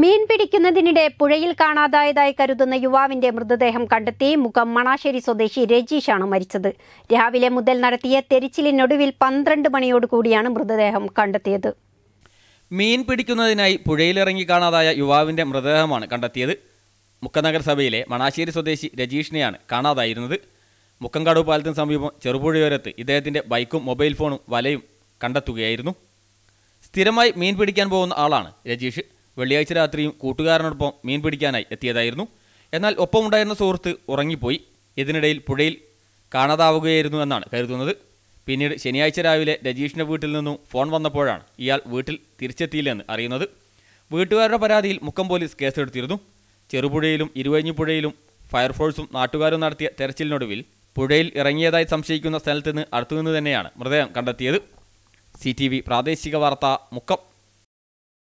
മീൻ പിടിക്കുന്നതിനിടെ പുഴയിൽ കാണാതായതായി കരുതുന്ന യുവാവിന്റെ മൃതദേഹം കണ്ടെത്തി മുഖം മണാശ്ശേരി സ്വദേശി രജീഷാണ് മരിച്ചത് രാവിലെ മുതൽ നടത്തിയ തെരച്ചിലിനൊടുവിൽ പന്ത്രണ്ട് മണിയോട് കൂടിയാണ് മൃതദേഹം കണ്ടെത്തിയത് മീൻ പിടിക്കുന്നതിനായി പുഴയിലിറങ്ങി കാണാതായ യുവാവിന്റെ മൃതദേഹമാണ് കണ്ടെത്തിയത് മുക്കനഗരസഭയിലെ മണാശ്ശേരി സ്വദേശി രജീഷിനെയാണ് കാണാതായിരുന്നത് മുക്കംകാട് പാലത്തിന് സമീപം ചെറുപുഴയോരത്ത് ഇദ്ദേഹത്തിന്റെ ബൈക്കും മൊബൈൽ ഫോണും വലയും കണ്ടെത്തുകയായിരുന്നു സ്ഥിരമായി മീൻ പിടിക്കാൻ പോകുന്ന ആളാണ് രജീഷ് വെള്ളിയാഴ്ച രാത്രിയും കൂട്ടുകാരനോടൊപ്പം മീൻ പിടിക്കാനായി എത്തിയതായിരുന്നു എന്നാൽ ഒപ്പമുണ്ടായിരുന്ന സുഹൃത്ത് ഉറങ്ങിപ്പോയി ഇതിനിടയിൽ പുഴയിൽ കാണാതാവുകയായിരുന്നു എന്നാണ് കരുതുന്നത് പിന്നീട് ശനിയാഴ്ച രാവിലെ രജീഷിൻ്റെ വീട്ടിൽ നിന്നും ഫോൺ വന്നപ്പോഴാണ് ഇയാൾ വീട്ടിൽ തിരിച്ചെത്തിയില്ലെന്ന് അറിയുന്നത് വീട്ടുകാരുടെ പരാതിയിൽ മുക്കം പോലീസ് കേസെടുത്തിരുന്നു ചെറുപുഴയിലും ഇരുവഴിഞ്ഞിപ്പുഴയിലും ഫയർഫോഴ്സും നാട്ടുകാരും നടത്തിയ തെരച്ചിലിനൊടുവിൽ പുഴയിൽ ഇറങ്ങിയതായി സംശയിക്കുന്ന സ്ഥലത്ത് നിന്ന് അടുത്തുനിന്ന് തന്നെയാണ് മൃതദേഹം കണ്ടെത്തിയത് സി പ്രാദേശിക വാർത്ത മുക്കം